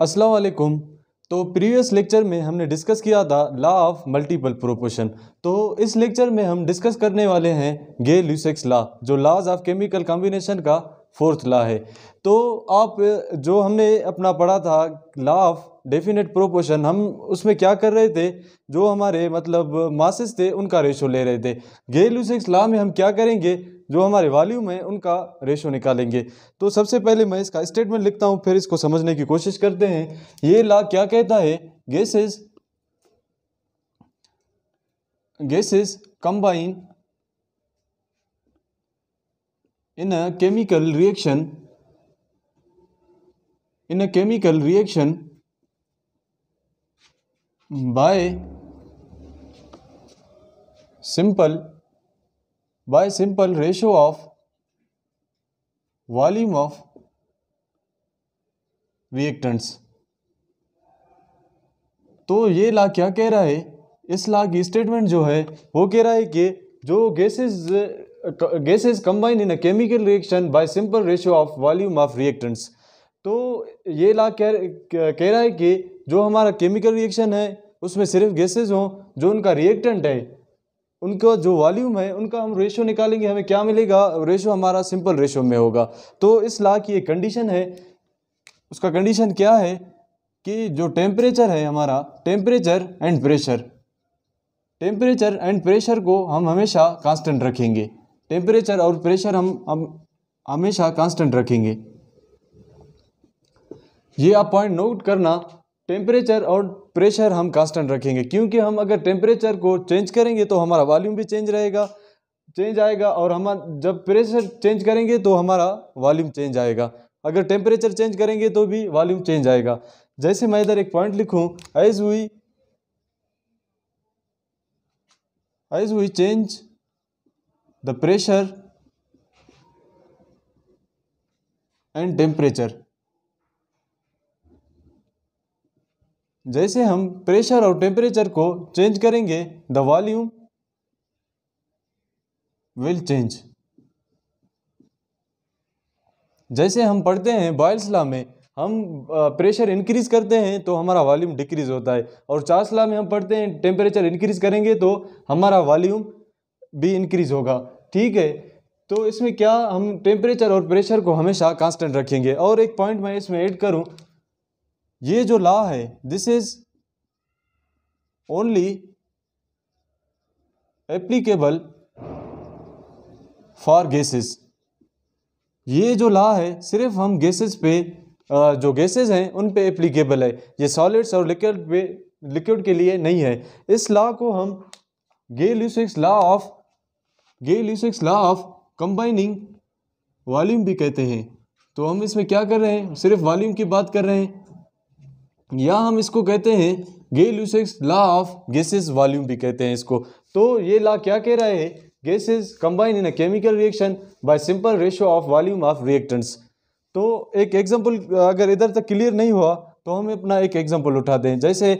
असलकुम तो previous lecture में हमने डिस्कस किया था लॉ ऑफ मल्टीपल प्रोपोर्शन तो इस लेक्चर में हम डिस्कस करने वाले हैं गे ल्यूसेक्स लॉ जो लॉज ऑफ केमिकल कॉम्बिनेशन का फोर्थ लॉ है तो आप जो हमने अपना पढ़ा था लॉ ऑफ डेफिनेट प्रोपोर्शन हम उसमें क्या कर रहे थे जो हमारे मतलब मासेस थे उनका रेशो ले रहे थे गे ल्यूसेक्स लॉ में हम क्या करेंगे जो हमारे वॉल्यूम है उनका रेशो निकालेंगे तो सबसे पहले मैं इसका स्टेटमेंट लिखता हूँ फिर इसको समझने की कोशिश करते हैं ये ला क्या कहता है gases gases combine in a chemical reaction in a chemical reaction by simple by simple ratio of volume of reactants तो ये ला क्या कह रहा है इस ला की स्टेटमेंट जो है वो कह रहा है कि जो gases gases combine in a chemical reaction by simple ratio of volume of reactants तो ये ला कह कह रहा है कि जो हमारा केमिकल रिएक्शन है उसमें सिर्फ गैसेज हों जो उनका रिएक्टेंट है उनका जो वॉल्यूम है उनका हम रेशो निकालेंगे हमें क्या मिलेगा रेशो हमारा सिंपल रेशो में होगा तो इस ला की एक कंडीशन है उसका कंडीशन क्या है कि जो टेम्परेचर है हमारा temperature and pressure temperature and pressure को हम हमेशा कांस्टेंट रखेंगे टेम्परेचर और प्रेशर हम हम हमेशा कांस्टेंट रखेंगे ये आप पॉइंट नोट करना टेम्परेचर और प्रेशर हम कांस्टेंट रखेंगे क्योंकि हम अगर टेम्परेचर को चेंज करेंगे तो हमारा वॉल्यूम भी चेंज रहेगा चेंज आएगा और हम जब प्रेशर चेंज करेंगे तो हमारा वॉल्यूम चेंज आएगा अगर टेम्परेचर चेंज करेंगे तो भी वॉल्यूम चेंज आएगा जैसे मैं इधर एक पॉइंट लिखूं as we as we change the pressure and temperature जैसे हम प्रेशर और टेम्परेचर को चेंज करेंगे द वॉल्यूम विल चेंज जैसे हम पढ़ते हैं बॉयल्स लॉ में हम प्रेशर इंक्रीज करते हैं तो हमारा वॉल्यूम डिक्रीज होता है और चार्ल्स लॉ में हम पढ़ते हैं टेम्परेचर इंक्रीज करेंगे तो हमारा वॉल्यूम भी इंक्रीज होगा ठीक है तो इसमें क्या हम टेम्परेचर और प्रेशर को हमेशा कांस्टेंट रखेंगे और एक पॉइंट मैं इसमें ऐड करूं ये जो लॉ है this is only applicable for gases ये जो लॉ है सिर्फ हम गैसेस पे जो गैसेस हैं उन पे एप्लीकेबल है ये सॉलिड्स और लिक्विड पे लिक्विड के लिए नहीं है इस लॉ को हम Gay Lussac's law of Gay Lussac's law of combining volume भी कहते हैं तो हम इसमें क्या कर रहे हैं सिर्फ वॉल्यूम की बात कर रहे हैं या हम इसको कहते हैं Gay Lussac's law of gases volume भी कहते हैं इसको तो ये लॉ क्या कह रहा है gases combine in a chemical reaction by simple ratio of volume of reactants तो एक एग्जांपल अगर इधर तक क्लियर नहीं हुआ तो हम अपना एक एग्जांपल उठाते हैं जैसे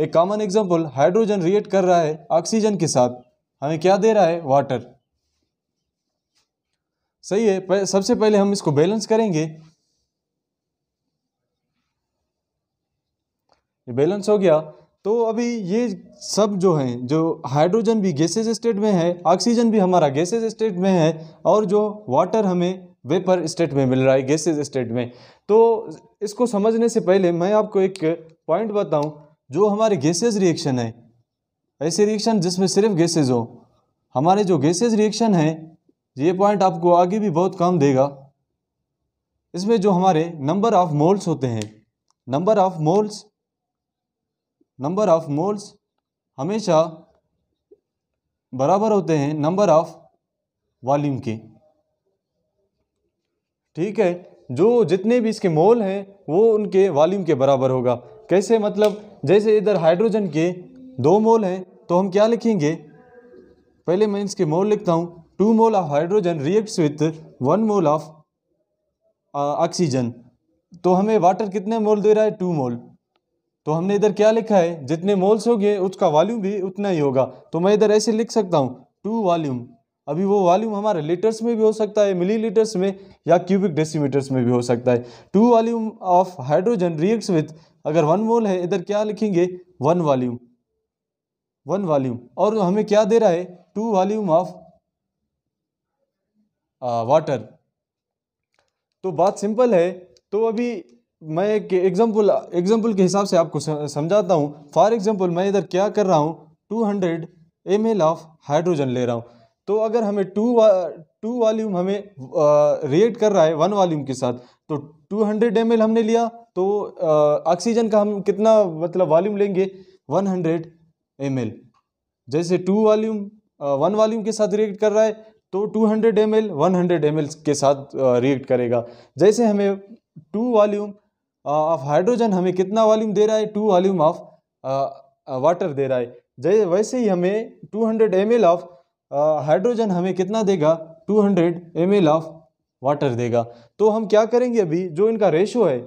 एक कॉमन एग्जांपल हाइड्रोजन रिएक्ट कर रहा है ऑक्सीजन के साथ हमें क्या दे रहा है वाटर सही है सबसे पहले हम इसको बैलेंस करेंगे ये बैलेंस हो गया तो अभी ये सब जो हैं जो हाइड्रोजन भी गैसेज स्टेट में है ऑक्सीजन भी हमारा गैसेज स्टेट में है और जो वाटर हमें वेपर स्टेट में मिल रहा है गैसेज स्टेट में तो इसको समझने से पहले मैं आपको एक पॉइंट बताऊं जो हमारे गैसेज रिएक्शन है ऐसे रिएक्शन जिसमें सिर्फ गैसेज हो हमारे जो गैसेज रिएक्शन है ये पॉइंट आपको आगे भी बहुत काम देगा इसमें जो हमारे नंबर ऑफ मोल्स होते हैं number of moles number of moles हमेशा बराबर होते हैं नंबर ऑफ वॉल्यूम के ठीक है जो जितने भी इसके मोल हैं वो उनके वॉल्यूम के बराबर होगा कैसे मतलब जैसे इधर हाइड्रोजन के दो मोल हैं तो हम क्या लिखेंगे पहले मैं इसके मोल लिखता हूँ two mole of hydrogen reacts with one mole of oxygen तो हमें वाटर कितने मोल दे रहा है टू मोल तो हमने इधर क्या लिखा है जितने मोल्स हो गए उसका वॉल्यूम भी उतना ही होगा तो मैं इधर ऐसे लिख सकता हूँ टू वॉल्यूम अभी वो वॉल्यूम हमारे लीटर्स में भी हो सकता है लीटर्स में या क्यूबिक डेसीमीटर्स में भी हो सकता है two volume of hydrogen reacts with अगर वन मोल है इधर क्या लिखेंगे वन वॉल्यूम वन वॉल्यूम और हमें क्या दे रहा है टू वॉल्यूम ऑफ वाटर तो बात सिंपल है तो अभी मैं एक एग्जाम्पल एग्जाम्पल के हिसाब से आपको समझाता हूँ फॉर एग्ज़ाम्पल मैं इधर क्या कर रहा हूँ two hundred M L of hydrogen ले रहा हूँ तो अगर हमें टू वा, टू वॉल्यूम हमें रिएक्ट कर रहा है वन वॉल्यूम के साथ तो टू हंड्रेड एम एल हमने लिया तो ऑक्सीजन का हम कितना मतलब वॉल्यूम लेंगे वन हंड्रेड एम एल जैसे टू वॉल्यूम वन वॉल्यूम के साथ रिएक्ट कर रहा है तो two hundred M L one hundred M L के साथ रिएक्ट करेगा जैसे हमें टू वॉल्यूम ऑफ हाइड्रोजन हमें कितना वॉल्यूम दे रहा है टू वॉल्यूम ऑफ वाटर दे रहा है जैसे वैसे ही हमें two hundred M L of hydrogen हमें कितना देगा two hundred M L of water देगा तो हम क्या करेंगे अभी जो इनका रेशो है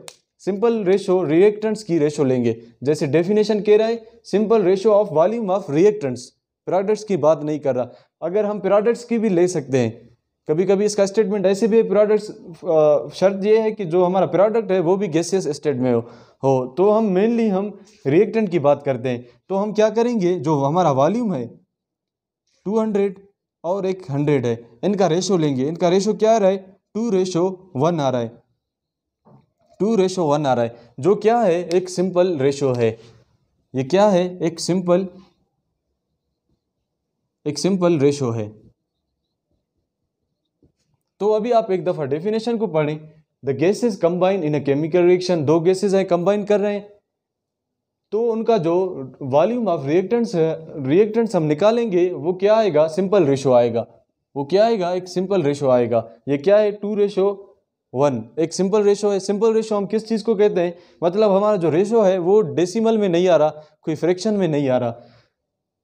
सिंपल रेशो रिएक्टेंट्स की रेशो लेंगे जैसे डेफिनेशन कह रहा है simple ratio of volume of reactants products की बात नहीं कर रहा अगर हम प्रोडक्ट्स की भी ले सकते हैं कभी कभी इसका स्टेटमेंट ऐसे भी प्रोडक्ट शर्त ये है कि जो हमारा प्रोडक्ट है वो भी गैसियस स्टेट में हो हो तो हम मेनली हम रिएक्टेंट की बात करते हैं तो हम क्या करेंगे जो हमारा वॉल्यूम है टू हंड्रेड और एक हंड्रेड है इनका रेशो लेंगे इनका रेशो क्या आ रहा है टू रेशो वन आ रहा है टू रेशो वन आ रहा है जो क्या है एक सिंपल रेशो है ये क्या है एक सिंपल एक सिंपल रेशो है तो अभी आप एक दफ़ा डेफिनेशन को पढ़ें the gases combine in a chemical reaction दो गैसेज हैं कंबाइन कर रहे हैं तो उनका जो वॉल्यूम ऑफ रिएक्टेंट्स है रिएक्टेंट्स हम निकालेंगे वो क्या आएगा सिंपल रेशो आएगा वो क्या आएगा एक सिंपल रेशो आएगा ये क्या है टू रेशो वन एक सिंपल रेशो है सिंपल रेशो हम किस चीज़ को कहते हैं मतलब हमारा जो रेशो है वो डेसिमल में नहीं आ रहा कोई फ्रैक्शन में नहीं आ रहा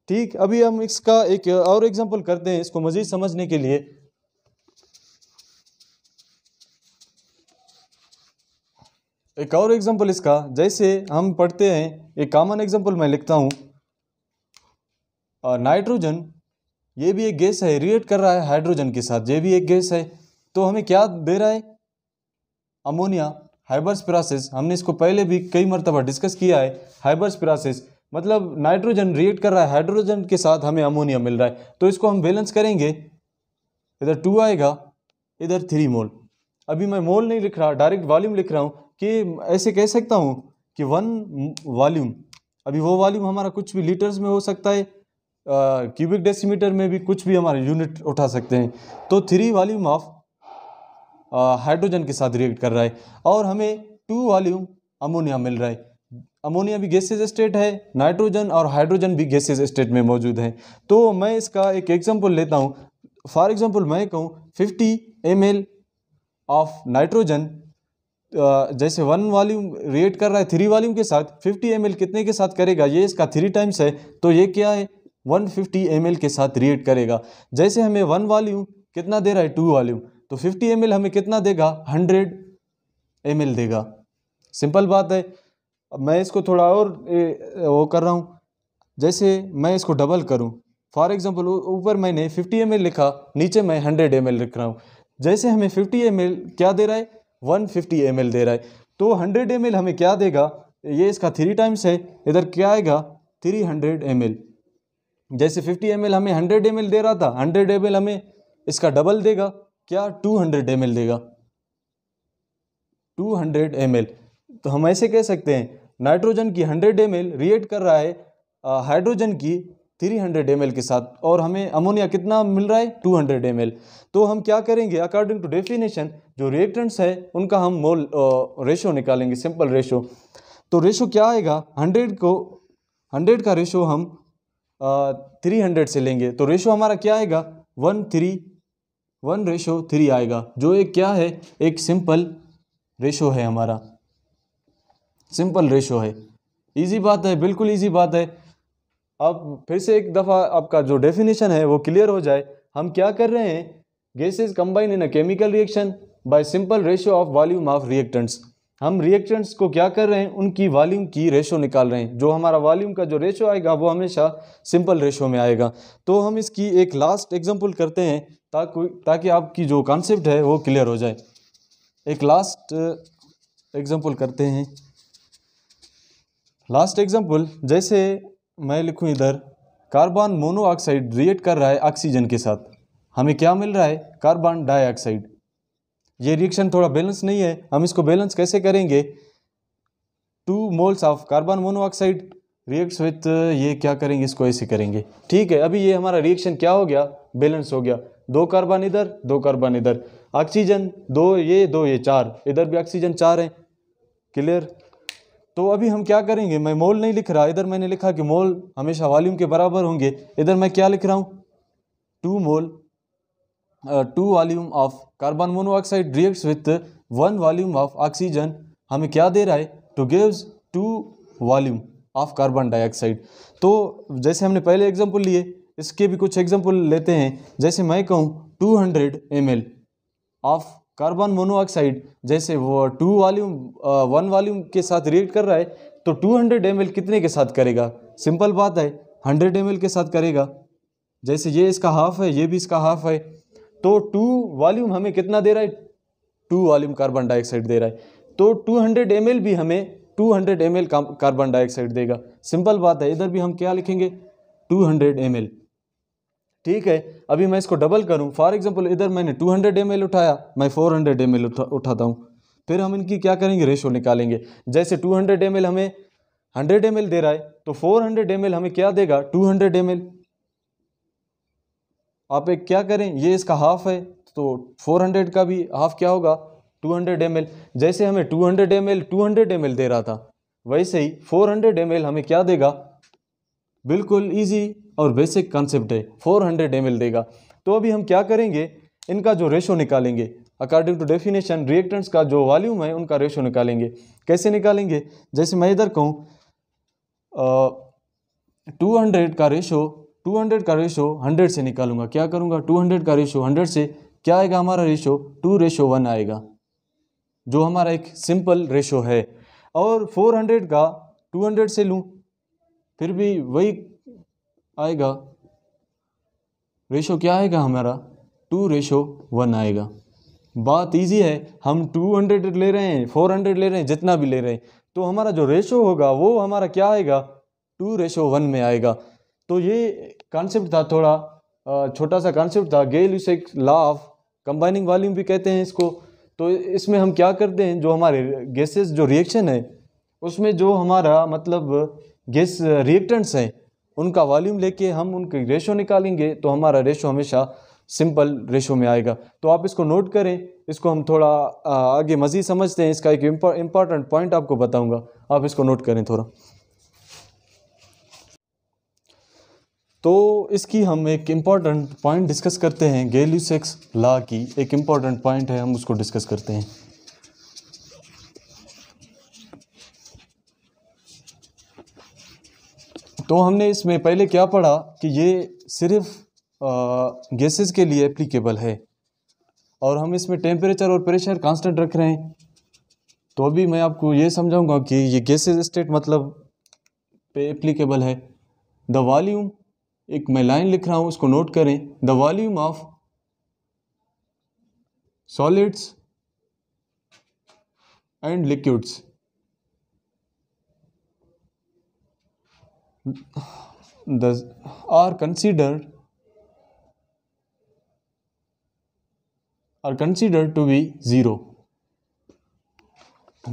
ठीक अभी हम इसका एक और एग्जांपल करते हैं इसको मज़ीद समझने के लिए एक और एग्जाम्पल इसका जैसे हम पढ़ते हैं एक कॉमन एग्जाम्पल मैं लिखता हूँ नाइट्रोजन ये भी एक गैस है रिएक्ट कर रहा है हाइड्रोजन के साथ ये भी एक गैस है तो हमें क्या दे रहा है अमोनिया हाइबर्स प्रोसेस हमने इसको पहले भी कई मरतबा डिस्कस किया है हाइबर्स प्रोसेस मतलब नाइट्रोजन रिएक्ट कर रहा है हाइड्रोजन के साथ हमें अमोनिया मिल रहा है तो इसको हम बैलेंस करेंगे इधर टू आएगा इधर थ्री मोल अभी मैं मोल नहीं लिख रहा डायरेक्ट वॉल्यूम लिख रहा हूँ कि ऐसे कह सकता हूँ कि वन वॉल्यूम अभी वो वॉल्यूम हमारा कुछ भी लीटर्स में हो सकता है क्यूबिक डेसीमीटर में भी कुछ भी हमारे यूनिट उठा सकते हैं तो थ्री वॉल्यूम ऑफ हाइड्रोजन के साथ रिएक्ट कर रहा है और हमें टू वॉल्यूम अमोनिया मिल रहा है अमोनिया भी गैसेज स्टेट है नाइट्रोजन और हाइड्रोजन भी गैसेज स्टेट में मौजूद है तो मैं इसका एक एग्जाम्पल लेता हूँ फॉर एग्ज़ाम्पल मैं कहूँ फिफ्टी एम ऑफ नाइट्रोजन जैसे वन वॉल्यूम रेट कर रहा है थ्री वॉल्यूम के साथ फिफ्टी एम कितने के साथ करेगा ये इसका थ्री टाइम्स है तो ये क्या है वन फिफ्टी एम के साथ रिएट करेगा जैसे हमें वन वॉल्यूम कितना दे रहा है टू वॉल्यूम तो फिफ्टी एम हमें कितना देगा हंड्रेड एम देगा सिंपल बात है अब मैं इसको थोड़ा और वो कर रहा हूँ जैसे मैं इसको डबल करूँ फॉर एग्ज़ाम्पल ऊपर मैंने फिफ्टी एम लिखा नीचे मैं हंड्रेड एम लिख रहा हूँ जैसे हमें फिफ्टी एम क्या दे रहा है वन फिफ्टी एम एल दे रहा है तो हंड्रेड एम एल हमें क्या देगा ये इसका थ्री टाइम्स है इधर क्या आएगा थ्री हंड्रेड एम एल जैसे फिफ्टी एम एल हमें हंड्रेड एम एल दे रहा था हंड्रेड एम एल हमें इसका डबल देगा क्या टू हंड्रेड एम एल देगा टू हंड्रेड एम एल तो हम ऐसे कह सकते हैं नाइट्रोजन की हंड्रेड एम एल रिएक्ट कर रहा है हाइड्रोजन की थ्री हंड्रेड एम के साथ और हमें अमोनिया कितना मिल रहा है टू हंड्रेड एम तो हम क्या करेंगे अकॉर्डिंग टू डेफिनेशन जो रिएक्टेंट्स है उनका हम मोल रेशो निकालेंगे सिंपल रेशो तो रेशो क्या आएगा हंड्रेड को हंड्रेड का रेशो हम थ्री हंड्रेड से लेंगे तो रेशो हमारा क्या आएगा one three one ratio three आएगा जो एक क्या है एक सिंपल रेशो है हमारा सिंपल रेशो है ईजी बात है बिल्कुल ईजी बात है अब फिर से एक दफ़ा आपका जो डेफिनेशन है वो क्लियर हो जाए हम क्या कर रहे हैं gases combine in a chemical reaction by simple ratio of volume of reactants हम रिएक्टेंट्स को क्या कर रहे हैं उनकी वॉल्यूम की रेशो निकाल रहे हैं जो हमारा वॉल्यूम का जो रेशो आएगा वो हमेशा सिंपल रेशो में आएगा तो हम इसकी एक लास्ट एग्जांपल करते हैं ताकि ताकि आपकी जो कॉन्सेप्ट है वो क्लियर हो जाए एक लास्ट एग्जांपल करते हैं लास्ट एग्जांपल जैसे मैं लिखूँ इधर कार्बन मोनोऑक्साइड रिएक्ट कर रहा है ऑक्सीजन के साथ हमें क्या मिल रहा है कार्बन डाइऑक्साइड ये रिएक्शन थोड़ा बैलेंस नहीं है हम इसको बैलेंस कैसे करेंगे two moles of carbon monoxide reacts with ये क्या करेंगे इसको ऐसे करेंगे ठीक है अभी ये हमारा रिएक्शन क्या हो गया बैलेंस हो गया दो कार्बन इधर दो कार्बन इधर ऑक्सीजन दो ये दो ये चार इधर भी ऑक्सीजन चार हैं क्लियर तो अभी हम क्या करेंगे मैं मोल नहीं लिख रहा इधर मैंने लिखा कि मोल हमेशा वॉल्यूम के बराबर होंगे इधर मैं क्या लिख रहा हूँ two mole two volume of carbon monoxide reacts with one volume of oxygen हमें क्या दे रहा है टू तो gives two volume of carbon dioxide तो जैसे हमने पहले एग्जाम्पल लिए इसके भी कुछ एग्जाम्पल लेते हैं जैसे मैं कहूँ two hundred M L of carbon monoxide जैसे वो टू वॉल्यूम वन वॉल्यूम के साथ रिएक्ट कर रहा है तो टू हंड्रेड एम कितने के साथ करेगा सिंपल बात है हंड्रेड एम के साथ करेगा जैसे ये इसका हाफ है ये भी इसका हाफ है तो टू वॉल्यूम हमें कितना दे रहा है टू वॉल्यूम कार्बन डाइऑक्साइड दे रहा है तो टू हंड्रेड एम भी हमें two hundred M carbon dioxide देगा सिंपल बात है इधर भी हम क्या लिखेंगे टू हंड्रेड एम ठीक है अभी मैं इसको डबल करूँ फॉर एग्जाम्पल इधर मैंने टू हंड्रेड एम उठाया मैं फोर हंड्रेड एम उठाता हूँ फिर हम इनकी क्या करेंगे रेशो निकालेंगे जैसे टू हंड्रेड एम हमें हंड्रेड एम दे रहा है तो फोर हंड्रेड एम हमें क्या देगा टू हंड्रेड एम आप एक क्या करें ये इसका हाफ है तो फोर हंड्रेड का भी हाफ क्या होगा टू हंड्रेड एम जैसे हमें two hundred M two hundred M दे रहा था वैसे ही फोर हंड्रेड एम हमें क्या देगा बिल्कुल ईजी और बेसिक कॉन्सेप्ट है फोर हंड्रेड एम देगा तो अभी हम क्या करेंगे इनका जो रेशो निकालेंगे अकॉर्डिंग टू डेफिनेशन रिएक्टेंट्स का जो वॉल्यूम है उनका रेशो निकालेंगे कैसे निकालेंगे जैसे मैं इधर कहूँ टू हंड्रेड का रेशो टू हंड्रेड का रेशो हंड्रेड से निकालूंगा क्या करूँगा टू हंड्रेड का रेशो हंड्रेड से क्या आएगा हमारा रेशो टू रेशो वन आएगा जो हमारा एक सिंपल रेशो है और फोर हंड्रेड का टू हंड्रेड से लूँ फिर भी वही आएगा रेशो क्या आएगा हमारा टू रेशो वन आएगा बात इजी है हम टू हंड्रेड ले रहे हैं फोर हंड्रेड ले रहे हैं जितना भी ले रहे हैं तो हमारा जो रेशो होगा वो हमारा क्या आएगा टू रेशो वन में आएगा तो ये कॉन्सेप्ट था थोड़ा छोटा सा कॉन्सेप्ट था गेल यू लॉ लाफ कंबाइनिंग वॉल्यूम भी कहते हैं इसको तो इसमें हम क्या करते हैं जो हमारे गैसेस जो रिएक्शन है उसमें जो हमारा मतलब गैस रिएक्टेंट्स हैं उनका वॉल्यूम लेके हम उनके रेशो निकालेंगे तो हमारा रेशो हमेशा सिंपल रेशो में आएगा तो आप इसको नोट करें इसको हम थोड़ा आगे मज़ीद समझते हैं इसका एक इम्पॉर्टेंट पॉइंट आपको बताऊंगा आप इसको नोट करें थोड़ा तो इसकी हम एक इम्पॉर्टेंट पॉइंट डिस्कस करते हैं गेल्यू सेक्स लॉ की एक इम्पॉर्टेंट पॉइंट है हम उसको डिस्कस करते हैं तो हमने इसमें पहले क्या पढ़ा कि ये सिर्फ गैसेस के लिए एप्लीकेबल है और हम इसमें टेम्परेचर और प्रेशर कांस्टेंट रख रहे हैं तो अभी मैं आपको ये समझाऊंगा कि ये गैसेज स्टेट मतलब पे एप्लीकेबल है द वॉल्यूम एक मैं लाइन लिख रहा हूँ उसको नोट करें the volume of solids and liquids does are considered are considered to be zero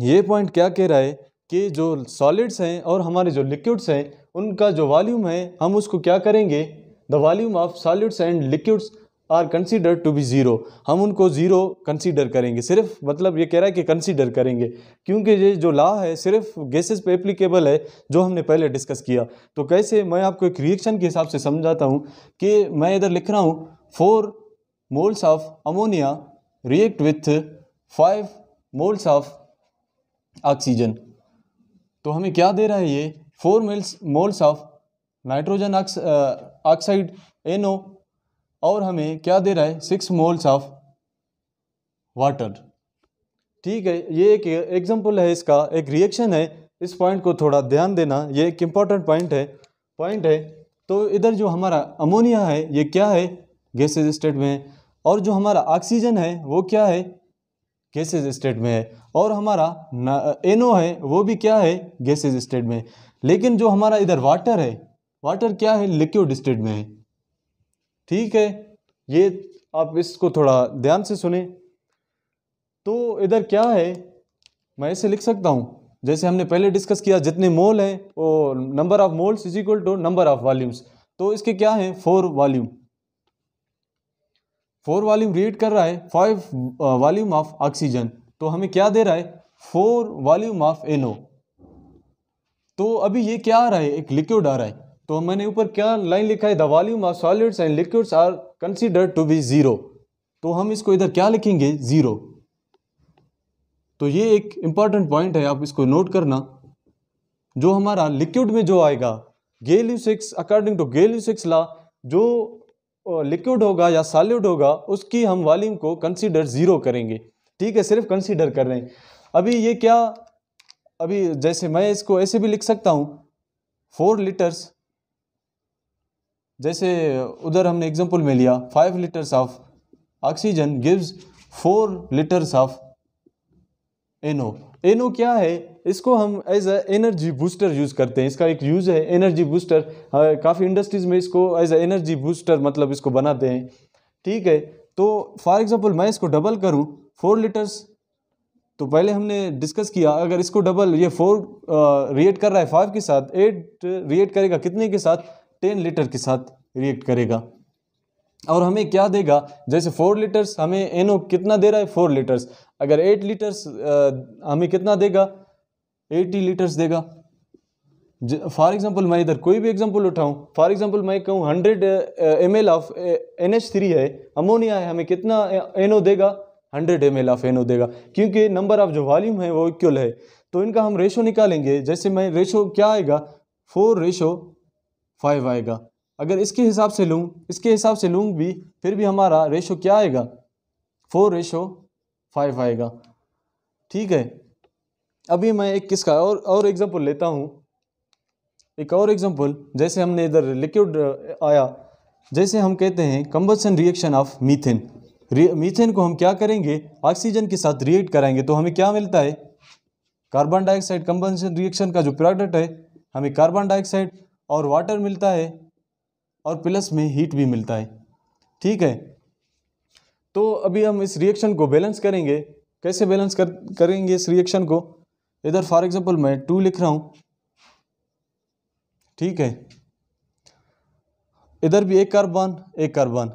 ये पॉइंट क्या कह रहा है कि जो सॉलिड्स हैं और हमारे जो लिक्विड्स हैं उनका जो वॉल्यूम है हम उसको क्या करेंगे the volume of solids and liquids are consider to be zero हम उनको ज़ीरो कंसीडर करेंगे सिर्फ मतलब ये कह रहा है कि कंसीडर करेंगे क्योंकि ये जो लॉ है सिर्फ गैसेस पे एप्लीकेबल है जो हमने पहले डिस्कस किया तो कैसे मैं आपको एक रिएक्शन के हिसाब से समझाता हूँ कि मैं इधर लिख रहा हूँ four moles of ammonia react with five moles of oxygen तो हमें क्या दे रहा है ये four mills moles of nitrogen oxide N O और हमें क्या दे रहा है सिक्स मोल्स ऑफ वाटर ठीक है ये एक एग्जाम्पल है इसका एक रिएक्शन है इस पॉइंट को थोड़ा ध्यान देना ये एक इम्पॉर्टेंट पॉइंट है पॉइंट है तो इधर जो हमारा अमोनिया है ये क्या है गैसेज स्टेट में और जो हमारा ऑक्सीजन है वो क्या है गैसेज स्टेट में है और हमारा एनो है वो भी क्या है गैसेज स्टेट में लेकिन जो हमारा इधर वाटर है वाटर क्या है लिक्विड स्टेट में है ठीक है ये आप इसको थोड़ा ध्यान से सुने तो इधर क्या है मैं ऐसे लिख सकता हूँ जैसे हमने पहले डिस्कस किया जितने मोल हैं वो number of moles is equal to number of volumes तो इसके क्या है four volume four volume react कर रहा है फाइव वॉल्यूम ऑफ ऑक्सीजन तो हमें क्या दे रहा है फोर वॉल्यूम ऑफ एनो तो अभी ये क्या आ रहा है एक लिक्विड आ रहा है तो मैंने ऊपर क्या लाइन लिखा है the volume of solids and liquids are consider to be zero तो हम इसको इधर क्या लिखेंगे ज़ीरो तो ये एक इम्पॉर्टेंट पॉइंट है आप इसको नोट करना जो हमारा लिक्विड में जो आएगा Gay according to Gay Lussac's law जो लिक्विड होगा या सॉलिड होगा उसकी हम वॉल्यूम को कंसिडर ज़ीरो करेंगे ठीक है सिर्फ कंसीडर कर रहे हैं अभी ये क्या अभी जैसे मैं इसको ऐसे भी लिख सकता हूँ फोर लीटर्स जैसे उधर हमने एग्जांपल में लिया five litres of oxygen gives four litres of N O N O क्या है इसको हम as a energy booster use करते हैं इसका एक यूज़ है एनर्जी बूस्टर काफ़ी इंडस्ट्रीज़ में इसको एज अ एनर्जी बूस्टर मतलब इसको बनाते हैं ठीक है तो फॉर एग्जांपल मैं इसको डबल करूँ फोर लीटर्स तो पहले हमने डिस्कस किया अगर इसको डबल ये फोर रिएट कर रहा है फाइव के साथ एट रिएट करेगा कितने के साथ टेन लीटर के साथ रिएक्ट करेगा और हमें क्या देगा जैसे फोर लीटर्स हमें एन कितना दे रहा है फोर लीटर्स अगर एट लीटर्स हमें कितना देगा एटी लीटर्स देगा फॉर एग्जांपल मैं इधर कोई भी एग्जांपल उठाऊं फॉर एग्जांपल मैं कहूं hundred M L of N H three है अमोनिया है हमें कितना एनओ देगा hundred M L of N O देगा क्योंकि नंबर ऑफ जो वॉल्यूम है वो इक्वल है तो इनका हम रेशो निकालेंगे जैसे मैं रेशो क्या आएगा फोर रेशो फाइव आएगा अगर इसके हिसाब से लूँ इसके हिसाब से लूँ भी फिर भी हमारा रेशो क्या आएगा फोर रेशो फाइव आएगा ठीक है अभी मैं एक किसका और और एग्ज़ाम्पल लेता हूँ एक और एग्ज़ाम्पल जैसे हमने इधर लिक्विड आया जैसे हम कहते हैं combustion reaction of methane methane को हम क्या करेंगे ऑक्सीजन के साथ रिएक्ट कराएंगे तो हमें क्या मिलता है कार्बन डाइऑक्साइड कम्बसन रिएक्शन का जो प्रोडक्ट है हमें कार्बन डाइऑक्साइड और वाटर मिलता है और प्लस में हीट भी मिलता है ठीक है तो अभी हम इस रिएक्शन को बैलेंस करेंगे कैसे बैलेंस कर करेंगे इस रिएक्शन को इधर फॉर एग्जांपल मैं टू लिख रहा हूँ ठीक है इधर भी एक कार्बन एक कार्बन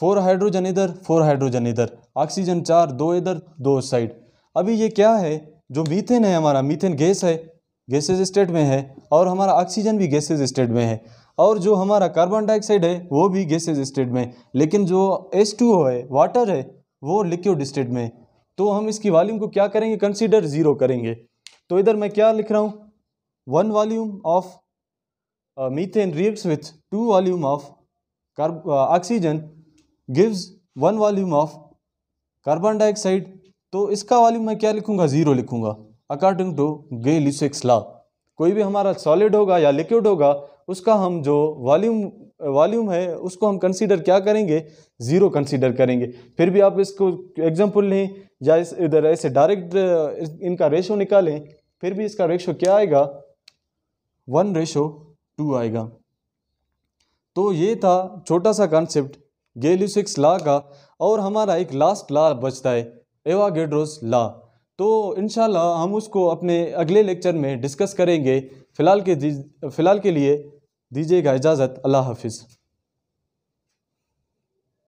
फोर हाइड्रोजन इधर फोर हाइड्रोजन इधर ऑक्सीजन चार दो इधर दो साइड अभी ये क्या है जो मीथेन है हमारा मीथेन गैस है गैसेज स्टेट में है और हमारा ऑक्सीजन भी गैसेज स्टेट में है और जो हमारा कार्बन डाइऑक्साइड है वो भी गैसेज स्टेट में लेकिन जो एस टू है वाटर है वो लिक्विड स्टेट में तो हम इसकी वॉल्यूम को क्या करेंगे कंसीडर ज़ीरो करेंगे तो इधर मैं क्या लिख रहा हूँ one volume of methane reacts with two volume of carb oxygen gives one volume of carbon dioxide तो इसका वॉल्यूम मैं क्या लिखूँगा ज़ीरो लिखूँगा according to Gay Lussac's law कोई भी हमारा सॉलिड होगा या लिक्विड होगा उसका हम जो वॉल्यूम वॉल्यूम है उसको हम कंसीडर क्या करेंगे ज़ीरो कंसीडर करेंगे फिर भी आप इसको एग्जांपल लें या इस इधर ऐसे डायरेक्ट इनका रेशो निकालें फिर भी इसका रेशो क्या आएगा वन रेशो टू आएगा तो ये था छोटा सा कॉन्सेप्ट गेलिसिक्स लॉ का और हमारा एक लास्ट लॉ बचता है एवा ला लॉ तो इन हम उसको अपने अगले लेक्चर में डिस्कस करेंगे फ़िलहाल के फ़िलहाल के लिए दीजिएगा इजाज़त अल्लाह हाफिज़